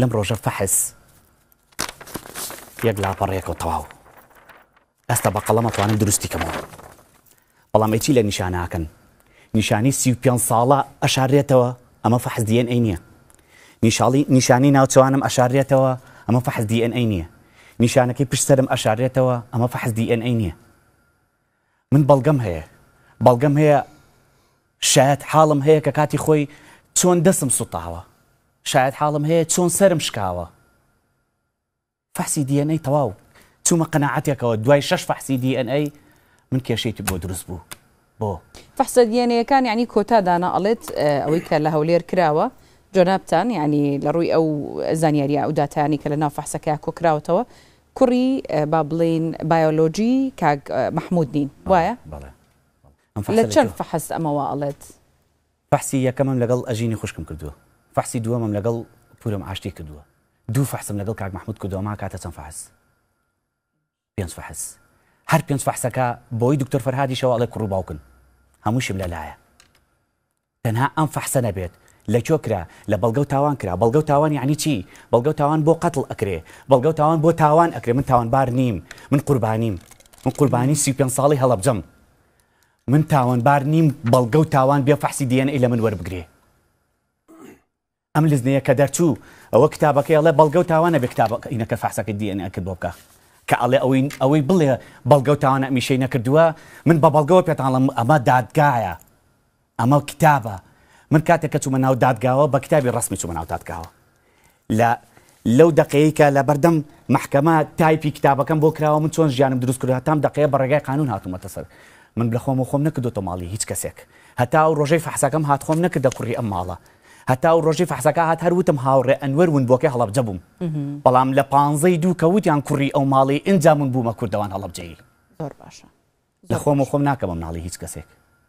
لەم ڕۆژە فەحس یەک لاپەڕێکەوە تەواو ئەستا بە قەڵەمەتوانم دروستی کەمەوە بەڵام ئەیچی لە نیشاناکەن نیشانی سی پێ ساڵە ئەشارێتەوە ئەمە فەحز دیێن ئەی نییە نیشاڵی نیشانی ناوچوانم ئەشارێتەوە ئەمە فەحز دیN ئەی نییە نیشانەکەی پشتەرم ئەشارێتەوە ئەمە فەحز دیN ئەی نییە من بەڵگەم هەیە بەڵگەم هەیە شاید حاڵم هەیە کە کاتی خۆی چۆن دەسم سوتاوە شاید حالم هەیە چۆن سرم شکاوە فەحسی دیNA تەواو چوومە قەنەعاتێکەوە دوای شش فەحسی دیNA من کێشێتی بۆ دروست بوو بۆ فەحسە دیێنەیەکان یعنی دانا ئەڵێت اه، ئەوەی کە لە هەولێر کراوە جۆنابتان یعنی لە ڕووی ئەو زانیاری ئەو داتانی کە لە ناو فەحسەکە کۆکراوتەوە کوڕی اه، با بڵین بایۆلۆجی کاک اه، مححمود نین وایە لە چەند فەحست ئەمەوە ئەڵێت بەحسی یەکەمم لەگەڵ ئەژینی خوشکم کردووە فحسی دو لەگەڵ پورم ئاشتی کردووە دوو فەحسم لەگەڵ کاک مححمود کردەوەما کاتە چەند فحس پێنج فحس هەر پێنج فحسەکە بۆی دکتۆر فەرهادیشەوە ئەڵێ هموش بلا لايا تنها ام فەحسە نەبێت لا شكرا لا بەڵگە تاوان كرا بلغو تاوان يعني شي بلغو تاوان بو قتل اكري بلغو تاوان بو تاوان اكري من بار نيم من قربانيم من سي بيان صالي هلا بجم من تاوان بار نيم و تاوان بيفحص دي ان ئەی لە ور وەربگرێ ئەم لزنەیە کە دەرچوو ئەوە کتابەکەیڵێ بەڵگە و تاوانە بە کتابینەکە فاسەکە دیێنە کرد بۆکە کە ئەڵێ ئەوین ئەوەی بڵێ بەڵگە و تاوانە میشەی نەکردووە من بە بەڵگەوە پێتانڵم ئەمە دادگایە ئەمە کتابە من کاتێککە چوومە ناو دادگاوە بە کتابی ڕستمی چوومە ناو دادگاوە لە لەو دقەیەکە لە بەردەم محکەمە تایپی کتابەکەم بۆ کراوە من چۆن ژیانم دروست کرد هاتام دقەیە بە ڕێگای قانون هاتوومەتە سەر من لە خۆم و خۆم نەکردو تۆماڵی هیچ کەسێک هەتا و ڕۆژەی فحسەکەم هات خۆم نەکردە کوڕی ئەم ماڵە حتى و ڕۆژی هات هروتم هاور انور ون بۆکەی هەڵبجە بووم بەڵام لە دو كوت يان كوري او مالي ئینجا من بوومە كردوان هەڵبجەی زۆر زور باشا لخوم و خۆم ناکەم ناڵی هیچ کەسێک